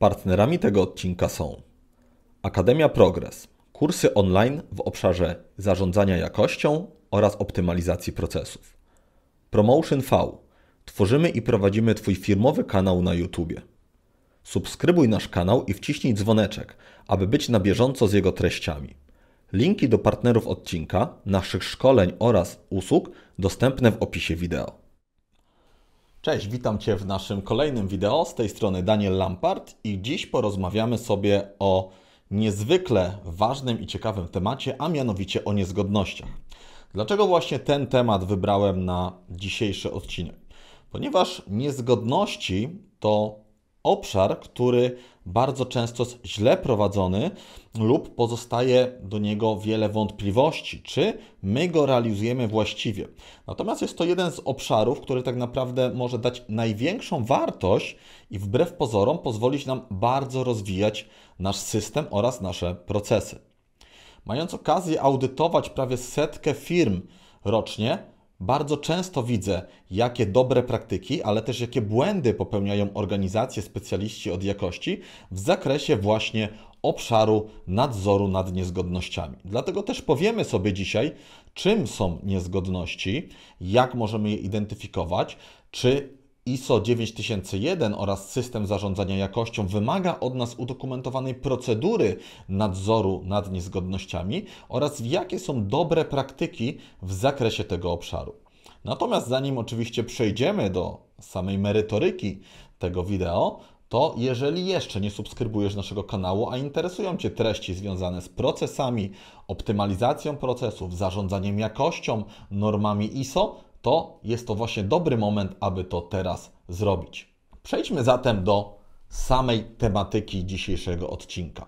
Partnerami tego odcinka są Akademia Progress, kursy online w obszarze zarządzania jakością oraz optymalizacji procesów. Promotion V. Tworzymy i prowadzimy Twój firmowy kanał na YouTube. Subskrybuj nasz kanał i wciśnij dzwoneczek, aby być na bieżąco z jego treściami. Linki do partnerów odcinka, naszych szkoleń oraz usług dostępne w opisie wideo. Cześć, witam Cię w naszym kolejnym wideo. Z tej strony Daniel Lampart i dziś porozmawiamy sobie o niezwykle ważnym i ciekawym temacie, a mianowicie o niezgodnościach. Dlaczego właśnie ten temat wybrałem na dzisiejszy odcinek? Ponieważ niezgodności to obszar, który bardzo często jest źle prowadzony lub pozostaje do niego wiele wątpliwości, czy my go realizujemy właściwie. Natomiast jest to jeden z obszarów, który tak naprawdę może dać największą wartość i wbrew pozorom pozwolić nam bardzo rozwijać nasz system oraz nasze procesy. Mając okazję audytować prawie setkę firm rocznie, bardzo często widzę, jakie dobre praktyki, ale też jakie błędy popełniają organizacje, specjaliści od jakości w zakresie właśnie obszaru nadzoru nad niezgodnościami. Dlatego też powiemy sobie dzisiaj, czym są niezgodności, jak możemy je identyfikować, czy ISO 9001 oraz system zarządzania jakością wymaga od nas udokumentowanej procedury nadzoru nad niezgodnościami oraz jakie są dobre praktyki w zakresie tego obszaru. Natomiast zanim oczywiście przejdziemy do samej merytoryki tego wideo, to jeżeli jeszcze nie subskrybujesz naszego kanału, a interesują Cię treści związane z procesami, optymalizacją procesów, zarządzaniem jakością, normami ISO, to jest to właśnie dobry moment, aby to teraz zrobić. Przejdźmy zatem do samej tematyki dzisiejszego odcinka.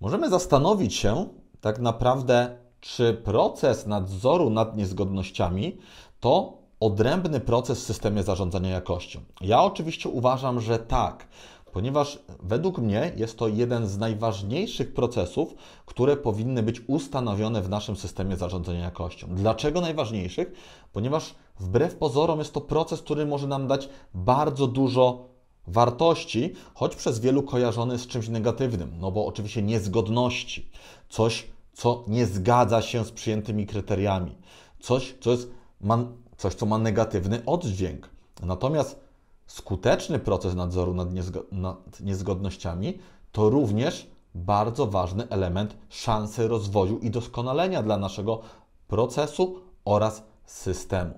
Możemy zastanowić się tak naprawdę, czy proces nadzoru nad niezgodnościami to odrębny proces w systemie zarządzania jakością. Ja oczywiście uważam, że tak, ponieważ według mnie jest to jeden z najważniejszych procesów, które powinny być ustanowione w naszym systemie zarządzania jakością. Dlaczego najważniejszych? Ponieważ wbrew pozorom jest to proces, który może nam dać bardzo dużo wartości, choć przez wielu kojarzony z czymś negatywnym, no bo oczywiście niezgodności, coś, co nie zgadza się z przyjętymi kryteriami, coś, co, jest, ma, coś, co ma negatywny oddźwięk. Natomiast skuteczny proces nadzoru nad, niezgo nad niezgodnościami to również bardzo ważny element szansy rozwoju i doskonalenia dla naszego procesu oraz systemu.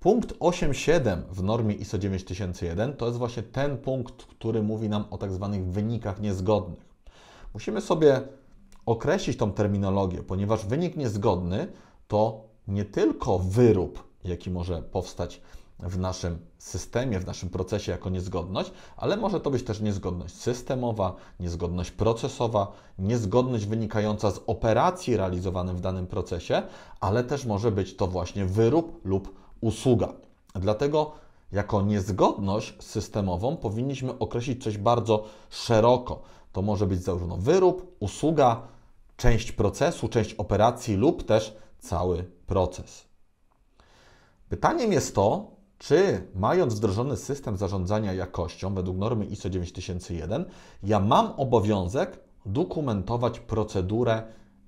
Punkt 8.7 w normie ISO 9001 to jest właśnie ten punkt, który mówi nam o tak zwanych wynikach niezgodnych. Musimy sobie określić tą terminologię, ponieważ wynik niezgodny to nie tylko wyrób, jaki może powstać w naszym systemie, w naszym procesie jako niezgodność, ale może to być też niezgodność systemowa, niezgodność procesowa, niezgodność wynikająca z operacji realizowanych w danym procesie, ale też może być to właśnie wyrób lub usługa. Dlatego jako niezgodność systemową powinniśmy określić coś bardzo szeroko. To może być zarówno wyrób, usługa, część procesu, część operacji lub też cały proces. Pytaniem jest to, czy mając wdrożony system zarządzania jakością według normy ISO 9001, ja mam obowiązek dokumentować procedurę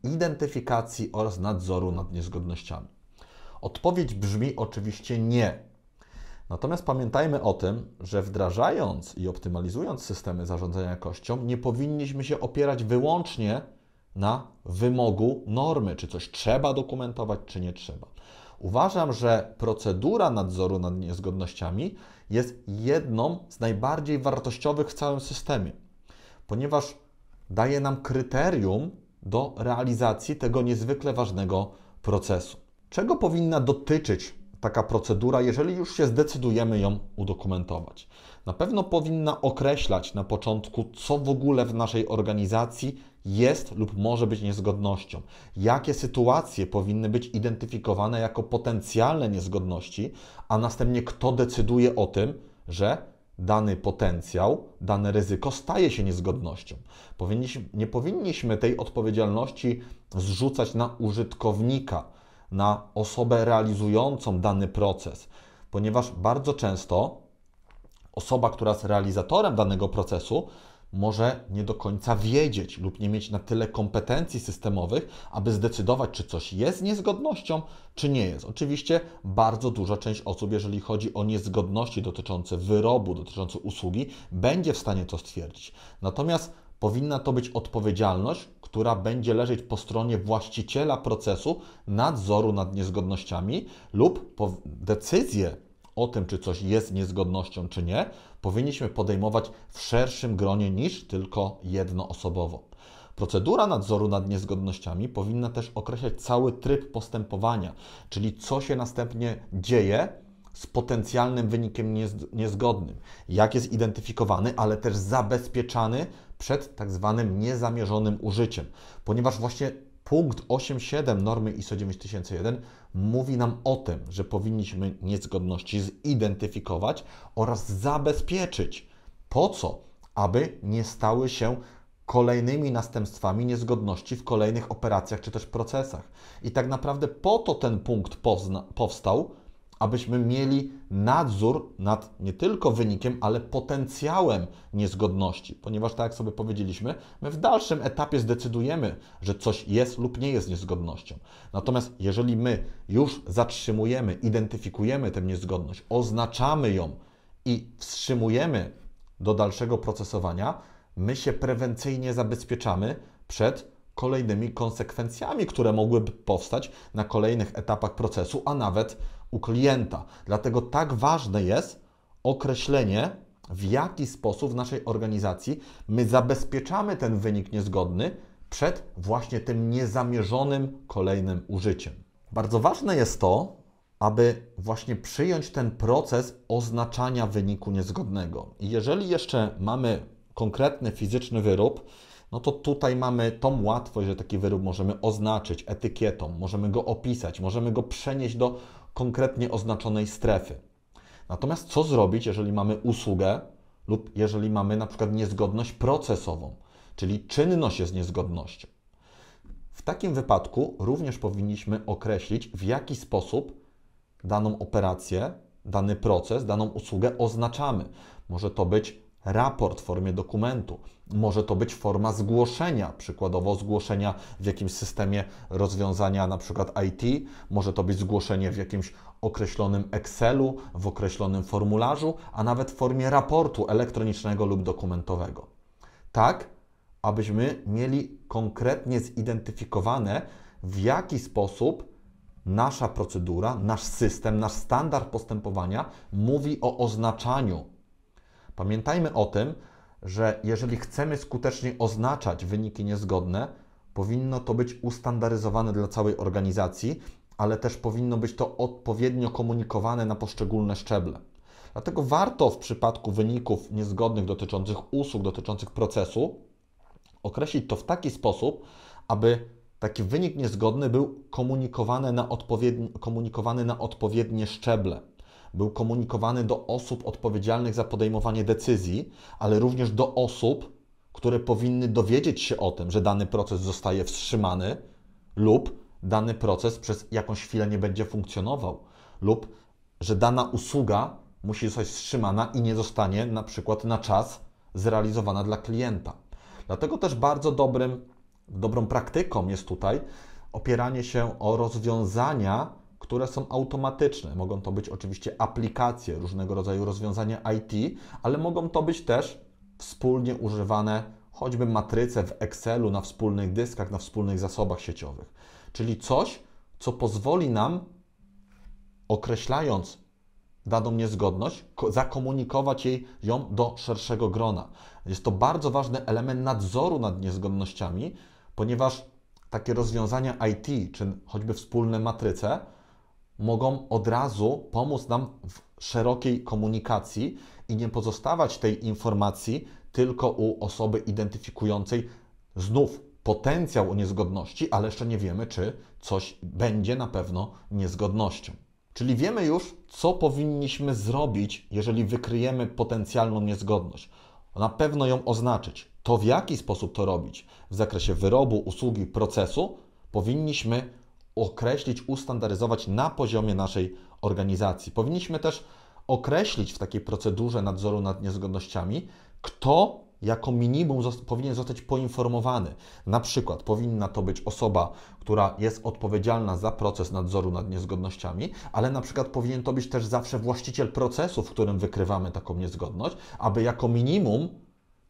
identyfikacji oraz nadzoru nad niezgodnościami? Odpowiedź brzmi oczywiście nie. Natomiast pamiętajmy o tym, że wdrażając i optymalizując systemy zarządzania jakością, nie powinniśmy się opierać wyłącznie na wymogu normy, czy coś trzeba dokumentować, czy nie trzeba. Uważam, że procedura nadzoru nad niezgodnościami jest jedną z najbardziej wartościowych w całym systemie, ponieważ daje nam kryterium do realizacji tego niezwykle ważnego procesu. Czego powinna dotyczyć taka procedura, jeżeli już się zdecydujemy ją udokumentować. Na pewno powinna określać na początku, co w ogóle w naszej organizacji jest lub może być niezgodnością, jakie sytuacje powinny być identyfikowane jako potencjalne niezgodności, a następnie kto decyduje o tym, że dany potencjał, dane ryzyko staje się niezgodnością. Powinniśmy, nie powinniśmy tej odpowiedzialności zrzucać na użytkownika na osobę realizującą dany proces, ponieważ bardzo często osoba, która jest realizatorem danego procesu, może nie do końca wiedzieć lub nie mieć na tyle kompetencji systemowych, aby zdecydować, czy coś jest niezgodnością, czy nie jest. Oczywiście bardzo duża część osób, jeżeli chodzi o niezgodności dotyczące wyrobu, dotyczące usługi, będzie w stanie to stwierdzić. Natomiast Powinna to być odpowiedzialność, która będzie leżeć po stronie właściciela procesu nadzoru nad niezgodnościami lub decyzję o tym, czy coś jest niezgodnością, czy nie, powinniśmy podejmować w szerszym gronie niż tylko jednoosobowo. Procedura nadzoru nad niezgodnościami powinna też określać cały tryb postępowania, czyli co się następnie dzieje z potencjalnym wynikiem niezgodnym, jak jest identyfikowany, ale też zabezpieczany przed tak zwanym niezamierzonym użyciem, ponieważ właśnie punkt 8.7 normy ISO 9001 mówi nam o tym, że powinniśmy niezgodności zidentyfikować oraz zabezpieczyć. Po co? Aby nie stały się kolejnymi następstwami niezgodności w kolejnych operacjach czy też procesach. I tak naprawdę po to ten punkt powstał, abyśmy mieli nadzór nad nie tylko wynikiem, ale potencjałem niezgodności, ponieważ tak jak sobie powiedzieliśmy, my w dalszym etapie zdecydujemy, że coś jest lub nie jest niezgodnością. Natomiast jeżeli my już zatrzymujemy, identyfikujemy tę niezgodność, oznaczamy ją i wstrzymujemy do dalszego procesowania, my się prewencyjnie zabezpieczamy przed kolejnymi konsekwencjami, które mogłyby powstać na kolejnych etapach procesu, a nawet u klienta. Dlatego tak ważne jest określenie, w jaki sposób w naszej organizacji my zabezpieczamy ten wynik niezgodny przed właśnie tym niezamierzonym kolejnym użyciem. Bardzo ważne jest to, aby właśnie przyjąć ten proces oznaczania wyniku niezgodnego. I jeżeli jeszcze mamy konkretny fizyczny wyrób, no to tutaj mamy tą łatwość, że taki wyrób możemy oznaczyć etykietą, możemy go opisać, możemy go przenieść do konkretnie oznaczonej strefy. Natomiast co zrobić, jeżeli mamy usługę lub jeżeli mamy na przykład niezgodność procesową, czyli czynność jest niezgodnością? W takim wypadku również powinniśmy określić, w jaki sposób daną operację, dany proces, daną usługę oznaczamy. Może to być raport w formie dokumentu. Może to być forma zgłoszenia, przykładowo zgłoszenia w jakimś systemie rozwiązania na przykład IT, może to być zgłoszenie w jakimś określonym Excelu, w określonym formularzu, a nawet w formie raportu elektronicznego lub dokumentowego. Tak, abyśmy mieli konkretnie zidentyfikowane, w jaki sposób nasza procedura, nasz system, nasz standard postępowania mówi o oznaczaniu Pamiętajmy o tym, że jeżeli chcemy skutecznie oznaczać wyniki niezgodne, powinno to być ustandaryzowane dla całej organizacji, ale też powinno być to odpowiednio komunikowane na poszczególne szczeble. Dlatego warto w przypadku wyników niezgodnych dotyczących usług, dotyczących procesu, określić to w taki sposób, aby taki wynik niezgodny był komunikowany na, odpowiedni, komunikowany na odpowiednie szczeble był komunikowany do osób odpowiedzialnych za podejmowanie decyzji, ale również do osób, które powinny dowiedzieć się o tym, że dany proces zostaje wstrzymany lub dany proces przez jakąś chwilę nie będzie funkcjonował lub że dana usługa musi zostać wstrzymana i nie zostanie na przykład na czas zrealizowana dla klienta. Dlatego też bardzo dobrym, dobrą praktyką jest tutaj opieranie się o rozwiązania które są automatyczne. Mogą to być oczywiście aplikacje, różnego rodzaju rozwiązania IT, ale mogą to być też wspólnie używane choćby matryce w Excelu, na wspólnych dyskach, na wspólnych zasobach sieciowych. Czyli coś, co pozwoli nam, określając daną niezgodność, zakomunikować jej, ją do szerszego grona. Jest to bardzo ważny element nadzoru nad niezgodnościami, ponieważ takie rozwiązania IT, czy choćby wspólne matryce, mogą od razu pomóc nam w szerokiej komunikacji i nie pozostawać tej informacji tylko u osoby identyfikującej znów potencjał niezgodności, ale jeszcze nie wiemy, czy coś będzie na pewno niezgodnością. Czyli wiemy już, co powinniśmy zrobić, jeżeli wykryjemy potencjalną niezgodność. Na pewno ją oznaczyć. To, w jaki sposób to robić w zakresie wyrobu, usługi, procesu, powinniśmy określić, ustandaryzować na poziomie naszej organizacji. Powinniśmy też określić w takiej procedurze nadzoru nad niezgodnościami, kto jako minimum powinien zostać poinformowany. Na przykład powinna to być osoba, która jest odpowiedzialna za proces nadzoru nad niezgodnościami, ale na przykład powinien to być też zawsze właściciel procesu, w którym wykrywamy taką niezgodność, aby jako minimum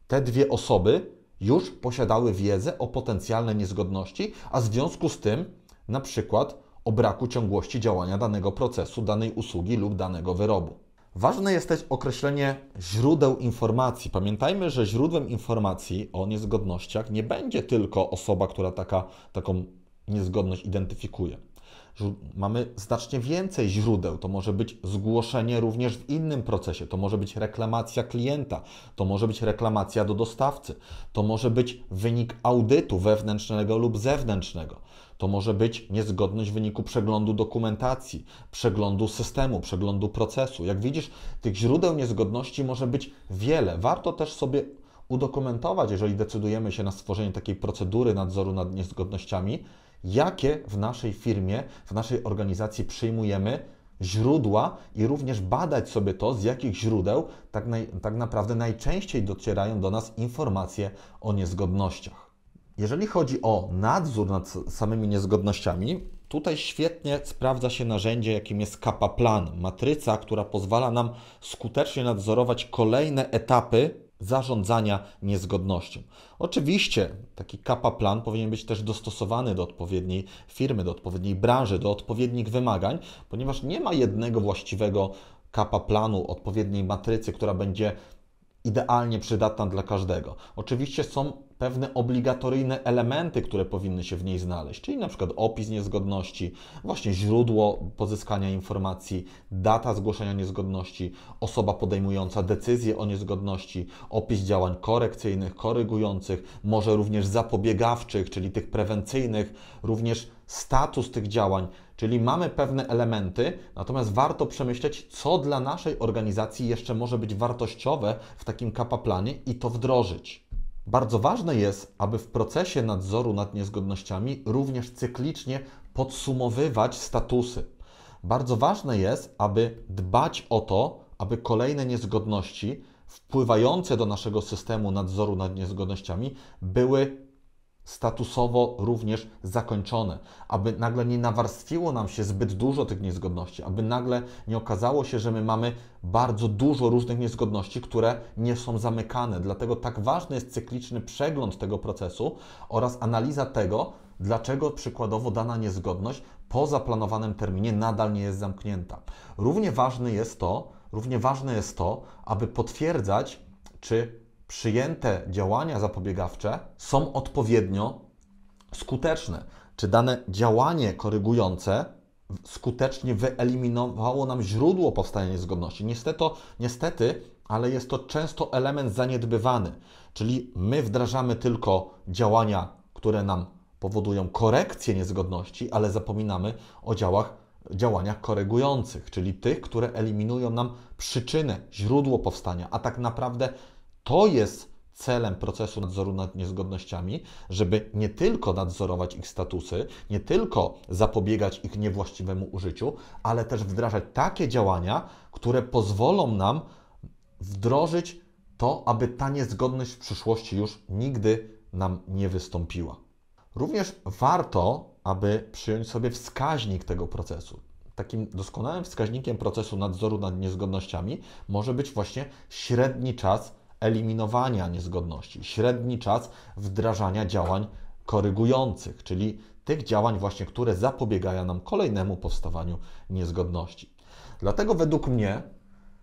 te dwie osoby już posiadały wiedzę o potencjalnej niezgodności, a w związku z tym na przykład o braku ciągłości działania danego procesu, danej usługi lub danego wyrobu. Ważne jest też określenie źródeł informacji. Pamiętajmy, że źródłem informacji o niezgodnościach nie będzie tylko osoba, która taka, taką niezgodność identyfikuje. Mamy znacznie więcej źródeł. To może być zgłoszenie również w innym procesie. To może być reklamacja klienta. To może być reklamacja do dostawcy. To może być wynik audytu wewnętrznego lub zewnętrznego. To może być niezgodność w wyniku przeglądu dokumentacji, przeglądu systemu, przeglądu procesu. Jak widzisz, tych źródeł niezgodności może być wiele. Warto też sobie udokumentować, jeżeli decydujemy się na stworzenie takiej procedury nadzoru nad niezgodnościami, jakie w naszej firmie, w naszej organizacji przyjmujemy źródła i również badać sobie to, z jakich źródeł tak, naj, tak naprawdę najczęściej docierają do nas informacje o niezgodnościach. Jeżeli chodzi o nadzór nad samymi niezgodnościami, Tutaj świetnie sprawdza się narzędzie, jakim jest kapaplan, matryca, która pozwala nam skutecznie nadzorować kolejne etapy zarządzania niezgodnością. Oczywiście taki kapa plan powinien być też dostosowany do odpowiedniej firmy, do odpowiedniej branży, do odpowiednich wymagań, ponieważ nie ma jednego właściwego kapa planu, odpowiedniej matrycy, która będzie idealnie przydatna dla każdego. Oczywiście są pewne obligatoryjne elementy, które powinny się w niej znaleźć, czyli na przykład opis niezgodności, właśnie źródło pozyskania informacji, data zgłoszenia niezgodności, osoba podejmująca decyzję o niezgodności, opis działań korekcyjnych, korygujących, może również zapobiegawczych, czyli tych prewencyjnych, również status tych działań, czyli mamy pewne elementy, natomiast warto przemyśleć, co dla naszej organizacji jeszcze może być wartościowe w takim kapaplanie i to wdrożyć. Bardzo ważne jest, aby w procesie nadzoru nad niezgodnościami również cyklicznie podsumowywać statusy. Bardzo ważne jest, aby dbać o to, aby kolejne niezgodności wpływające do naszego systemu nadzoru nad niezgodnościami były statusowo również zakończone, aby nagle nie nawarstwiło nam się zbyt dużo tych niezgodności, aby nagle nie okazało się, że my mamy bardzo dużo różnych niezgodności, które nie są zamykane. Dlatego tak ważny jest cykliczny przegląd tego procesu oraz analiza tego, dlaczego przykładowo dana niezgodność po zaplanowanym terminie nadal nie jest zamknięta. Równie ważne jest to, równie ważne jest to, aby potwierdzać, czy przyjęte działania zapobiegawcze są odpowiednio skuteczne. Czy dane działanie korygujące skutecznie wyeliminowało nam źródło powstania niezgodności? Niestety, niestety, ale jest to często element zaniedbywany, czyli my wdrażamy tylko działania, które nam powodują korekcję niezgodności, ale zapominamy o działach, działaniach korygujących, czyli tych, które eliminują nam przyczynę, źródło powstania, a tak naprawdę to jest celem procesu nadzoru nad niezgodnościami, żeby nie tylko nadzorować ich statusy, nie tylko zapobiegać ich niewłaściwemu użyciu, ale też wdrażać takie działania, które pozwolą nam wdrożyć to, aby ta niezgodność w przyszłości już nigdy nam nie wystąpiła. Również warto, aby przyjąć sobie wskaźnik tego procesu. Takim doskonałym wskaźnikiem procesu nadzoru nad niezgodnościami może być właśnie średni czas eliminowania niezgodności, średni czas wdrażania działań korygujących, czyli tych działań właśnie, które zapobiegają nam kolejnemu powstawaniu niezgodności. Dlatego według mnie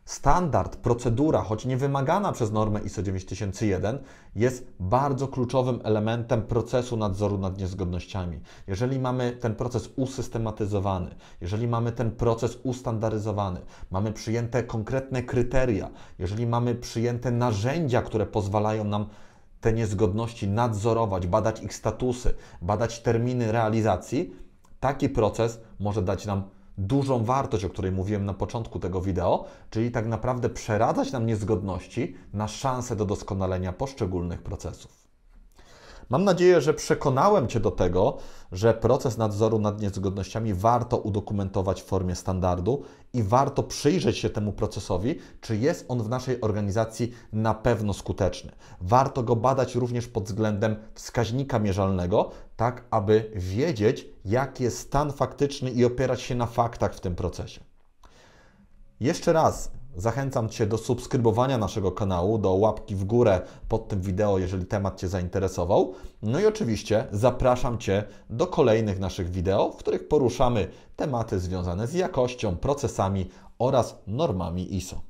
Standard, procedura, choć nie wymagana przez normę ISO 9001, jest bardzo kluczowym elementem procesu nadzoru nad niezgodnościami. Jeżeli mamy ten proces usystematyzowany, jeżeli mamy ten proces ustandaryzowany, mamy przyjęte konkretne kryteria, jeżeli mamy przyjęte narzędzia, które pozwalają nam te niezgodności nadzorować, badać ich statusy, badać terminy realizacji, taki proces może dać nam dużą wartość, o której mówiłem na początku tego wideo, czyli tak naprawdę przeradzać nam niezgodności na szanse do doskonalenia poszczególnych procesów. Mam nadzieję, że przekonałem Cię do tego, że proces nadzoru nad niezgodnościami warto udokumentować w formie standardu i warto przyjrzeć się temu procesowi, czy jest on w naszej organizacji na pewno skuteczny. Warto go badać również pod względem wskaźnika mierzalnego, tak aby wiedzieć, jaki jest stan faktyczny i opierać się na faktach w tym procesie. Jeszcze raz Zachęcam Cię do subskrybowania naszego kanału, do łapki w górę pod tym wideo, jeżeli temat Cię zainteresował. No i oczywiście zapraszam Cię do kolejnych naszych wideo, w których poruszamy tematy związane z jakością, procesami oraz normami ISO.